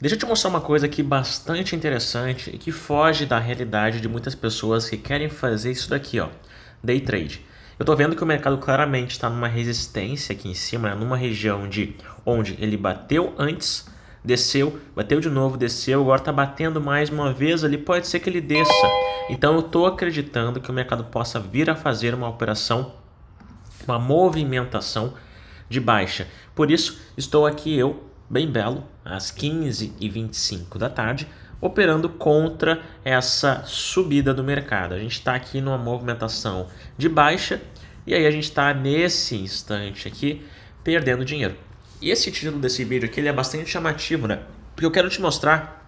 Deixa eu te mostrar uma coisa aqui bastante interessante e que foge da realidade de muitas pessoas que querem fazer isso daqui, ó, day trade. Eu estou vendo que o mercado claramente está numa resistência aqui em cima, né? numa região de onde ele bateu antes, desceu, bateu de novo, desceu, agora está batendo mais uma vez ali, pode ser que ele desça. Então eu estou acreditando que o mercado possa vir a fazer uma operação, uma movimentação de baixa. Por isso estou aqui eu bem belo, às 15h25 da tarde, operando contra essa subida do mercado. A gente está aqui numa movimentação de baixa e aí a gente está nesse instante aqui perdendo dinheiro. E esse título desse vídeo aqui ele é bastante chamativo, né? Porque eu quero te mostrar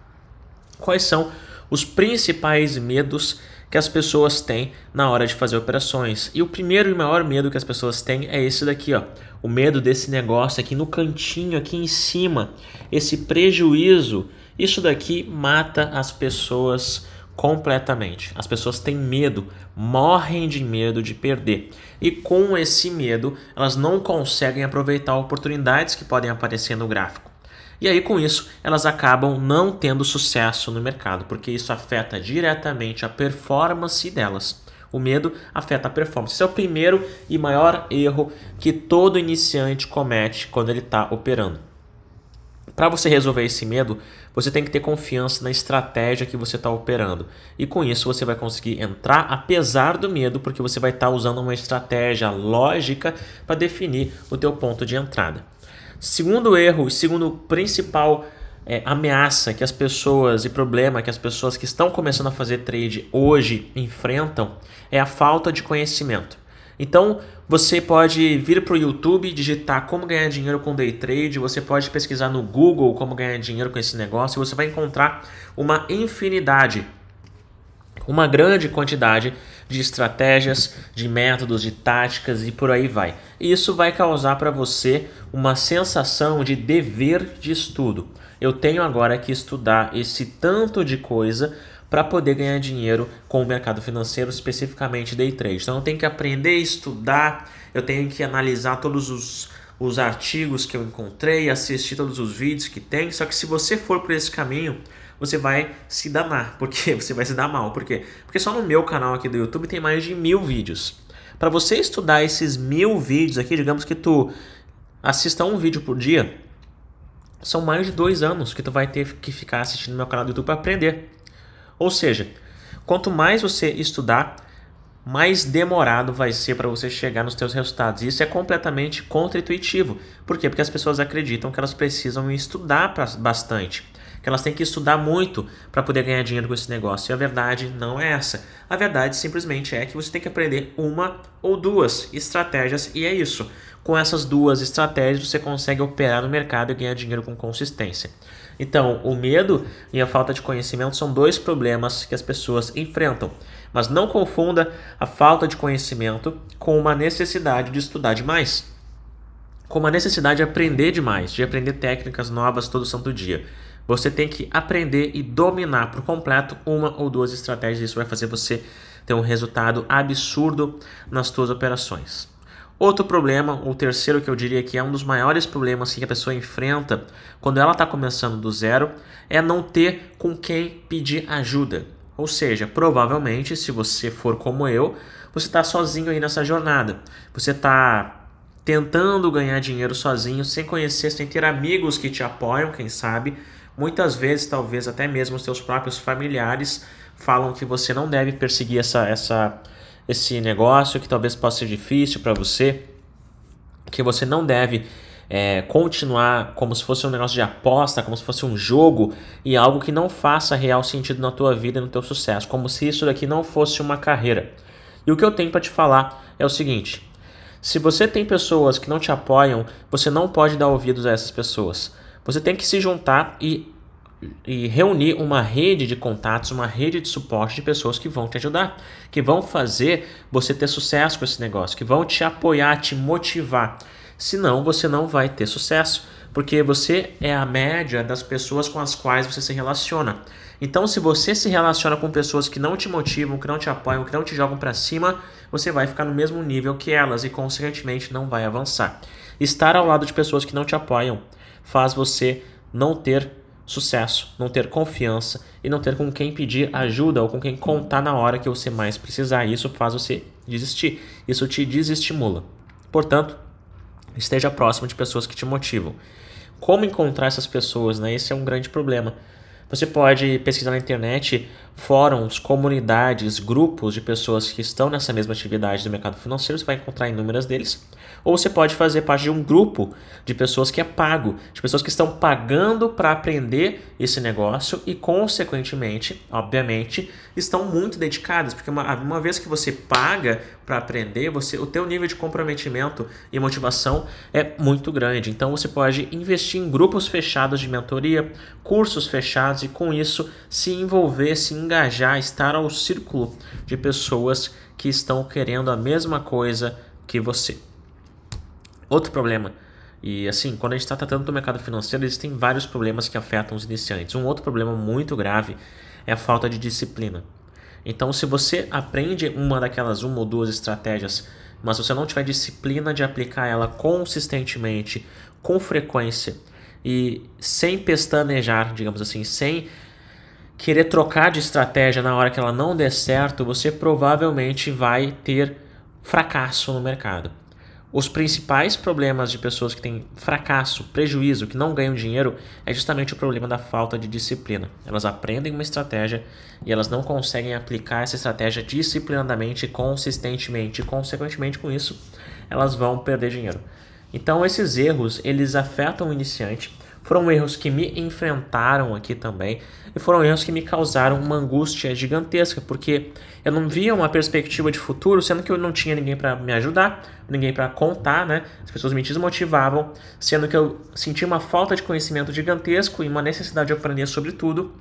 quais são os principais medos que as pessoas têm na hora de fazer operações. E o primeiro e maior medo que as pessoas têm é esse daqui, ó. O medo desse negócio aqui no cantinho, aqui em cima, esse prejuízo. Isso daqui mata as pessoas completamente. As pessoas têm medo, morrem de medo de perder. E com esse medo, elas não conseguem aproveitar oportunidades que podem aparecer no gráfico. E aí, com isso, elas acabam não tendo sucesso no mercado, porque isso afeta diretamente a performance delas. O medo afeta a performance. Esse é o primeiro e maior erro que todo iniciante comete quando ele está operando. Para você resolver esse medo, você tem que ter confiança na estratégia que você está operando. E com isso você vai conseguir entrar apesar do medo, porque você vai estar tá usando uma estratégia lógica para definir o teu ponto de entrada. Segundo erro, segundo principal é, ameaça que as pessoas e problema que as pessoas que estão começando a fazer trade hoje enfrentam é a falta de conhecimento. Então você pode vir para o YouTube digitar como ganhar dinheiro com day trade, você pode pesquisar no Google como ganhar dinheiro com esse negócio, e você vai encontrar uma infinidade, uma grande quantidade de estratégias, de métodos, de táticas e por aí vai. E isso vai causar para você uma sensação de dever de estudo. Eu tenho agora que estudar esse tanto de coisa para poder ganhar dinheiro com o mercado financeiro, especificamente day trade. Então eu tenho que aprender, estudar, eu tenho que analisar todos os os artigos que eu encontrei, assistir todos os vídeos que tem. Só que se você for por esse caminho, você vai se danar. Por quê? Você vai se dar mal. Por quê? Porque só no meu canal aqui do YouTube tem mais de mil vídeos. Para você estudar esses mil vídeos aqui, digamos que tu assista um vídeo por dia, são mais de dois anos que tu vai ter que ficar assistindo meu canal do YouTube para aprender. Ou seja, quanto mais você estudar, mais demorado vai ser para você chegar nos seus resultados. E isso é completamente contra-intuitivo. Por quê? Porque as pessoas acreditam que elas precisam estudar bastante, que elas têm que estudar muito para poder ganhar dinheiro com esse negócio. E a verdade não é essa. A verdade simplesmente é que você tem que aprender uma ou duas estratégias e é isso. Com essas duas estratégias você consegue operar no mercado e ganhar dinheiro com consistência. Então, o medo e a falta de conhecimento são dois problemas que as pessoas enfrentam. Mas não confunda a falta de conhecimento com uma necessidade de estudar demais. Com uma necessidade de aprender demais, de aprender técnicas novas todo santo dia. Você tem que aprender e dominar por completo uma ou duas estratégias. Isso vai fazer você ter um resultado absurdo nas suas operações. Outro problema, o terceiro que eu diria que é um dos maiores problemas que a pessoa enfrenta quando ela está começando do zero, é não ter com quem pedir ajuda. Ou seja, provavelmente, se você for como eu, você está sozinho aí nessa jornada. Você está tentando ganhar dinheiro sozinho, sem conhecer, sem ter amigos que te apoiam, quem sabe. Muitas vezes, talvez até mesmo os seus próprios familiares falam que você não deve perseguir essa, essa esse negócio que talvez possa ser difícil para você, que você não deve é, continuar como se fosse um negócio de aposta, como se fosse um jogo e algo que não faça real sentido na tua vida e no teu sucesso, como se isso daqui não fosse uma carreira. E o que eu tenho para te falar é o seguinte: se você tem pessoas que não te apoiam, você não pode dar ouvidos a essas pessoas. Você tem que se juntar e e reunir uma rede de contatos, uma rede de suporte de pessoas que vão te ajudar, que vão fazer você ter sucesso com esse negócio, que vão te apoiar, te motivar. Senão você não vai ter sucesso, porque você é a média das pessoas com as quais você se relaciona. Então, se você se relaciona com pessoas que não te motivam, que não te apoiam, que não te jogam para cima, você vai ficar no mesmo nível que elas e, consequentemente, não vai avançar. Estar ao lado de pessoas que não te apoiam faz você não ter sucesso, não ter confiança e não ter com quem pedir ajuda ou com quem contar na hora que você mais precisar. Isso faz você desistir, isso te desestimula. Portanto, esteja próximo de pessoas que te motivam. Como encontrar essas pessoas? Né? Esse é um grande problema. Você pode pesquisar na internet fóruns, comunidades, grupos de pessoas que estão nessa mesma atividade do mercado financeiro, você vai encontrar inúmeras deles ou você pode fazer parte de um grupo de pessoas que é pago, de pessoas que estão pagando para aprender esse negócio e, consequentemente, obviamente, estão muito dedicadas, porque uma, uma vez que você paga para aprender, você o teu nível de comprometimento e motivação é muito grande. Então você pode investir em grupos fechados de mentoria, cursos fechados e com isso se envolver, se engajar, estar ao círculo de pessoas que estão querendo a mesma coisa que você. Outro problema, e assim, quando a gente está tratando do mercado financeiro, existem vários problemas que afetam os iniciantes. Um outro problema muito grave é a falta de disciplina. Então, se você aprende uma daquelas uma ou duas estratégias, mas você não tiver disciplina de aplicar ela consistentemente, com frequência e sem pestanejar, digamos assim, sem querer trocar de estratégia na hora que ela não der certo, você provavelmente vai ter fracasso no mercado. Os principais problemas de pessoas que têm fracasso, prejuízo, que não ganham dinheiro, é justamente o problema da falta de disciplina. Elas aprendem uma estratégia e elas não conseguem aplicar essa estratégia disciplinadamente, consistentemente, e consequentemente com isso, elas vão perder dinheiro. Então esses erros, eles afetam o iniciante, foram erros que me enfrentaram aqui também e foram erros que me causaram uma angústia gigantesca, porque eu não via uma perspectiva de futuro, sendo que eu não tinha ninguém para me ajudar, ninguém para contar, né? As pessoas me desmotivavam, sendo que eu sentia uma falta de conhecimento gigantesco e uma necessidade de aprender sobre tudo.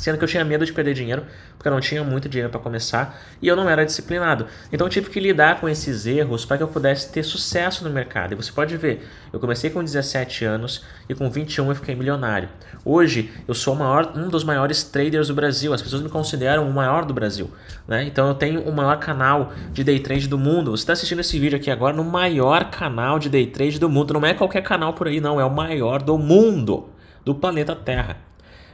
Sendo que eu tinha medo de perder dinheiro, porque eu não tinha muito dinheiro para começar e eu não era disciplinado. Então eu tive que lidar com esses erros para que eu pudesse ter sucesso no mercado. E você pode ver, eu comecei com 17 anos e com 21 eu fiquei milionário. Hoje eu sou maior, um dos maiores traders do Brasil, as pessoas me consideram o maior do Brasil. Né? Então eu tenho o maior canal de day trade do mundo. Você está assistindo esse vídeo aqui agora no maior canal de day trade do mundo. Não é qualquer canal por aí, não, é o maior do mundo, do planeta Terra.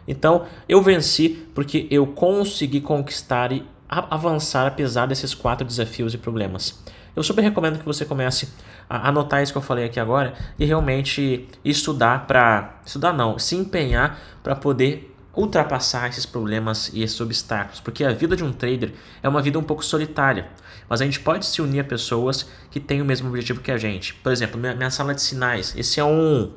Então eu venci porque eu consegui conquistar e avançar apesar desses quatro desafios e problemas. Eu super recomendo que você comece a anotar isso que eu falei aqui agora e realmente estudar para estudar não, se empenhar para poder ultrapassar esses problemas e esses obstáculos, porque a vida de um trader é uma vida um pouco solitária, mas a gente pode se unir a pessoas que têm o mesmo objetivo que a gente. Por exemplo, minha, minha sala de sinais, esse é um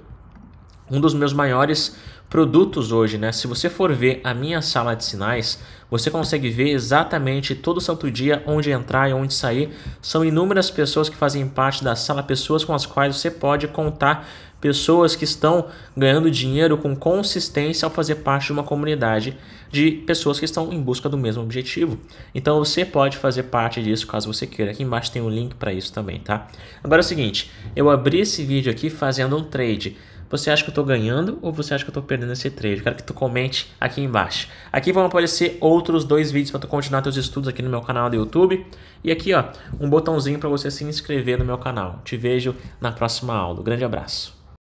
um dos meus maiores produtos hoje, né? Se você for ver a minha sala de sinais, você consegue ver exatamente todo santo dia onde entrar e onde sair. São inúmeras pessoas que fazem parte da sala, pessoas com as quais você pode contar, pessoas que estão ganhando dinheiro com consistência ao fazer parte de uma comunidade de pessoas que estão em busca do mesmo objetivo. Então você pode fazer parte disso caso você queira. Aqui embaixo tem um link para isso também, tá? Agora é o seguinte, eu abri esse vídeo aqui fazendo um trade. Você acha que eu estou ganhando ou você acha que eu estou perdendo esse trade? Quero que tu comente aqui embaixo. Aqui vão aparecer outros dois vídeos para tu continuar teus estudos aqui no meu canal do YouTube. E aqui, ó, um botãozinho para você se inscrever no meu canal. Te vejo na próxima aula. grande abraço.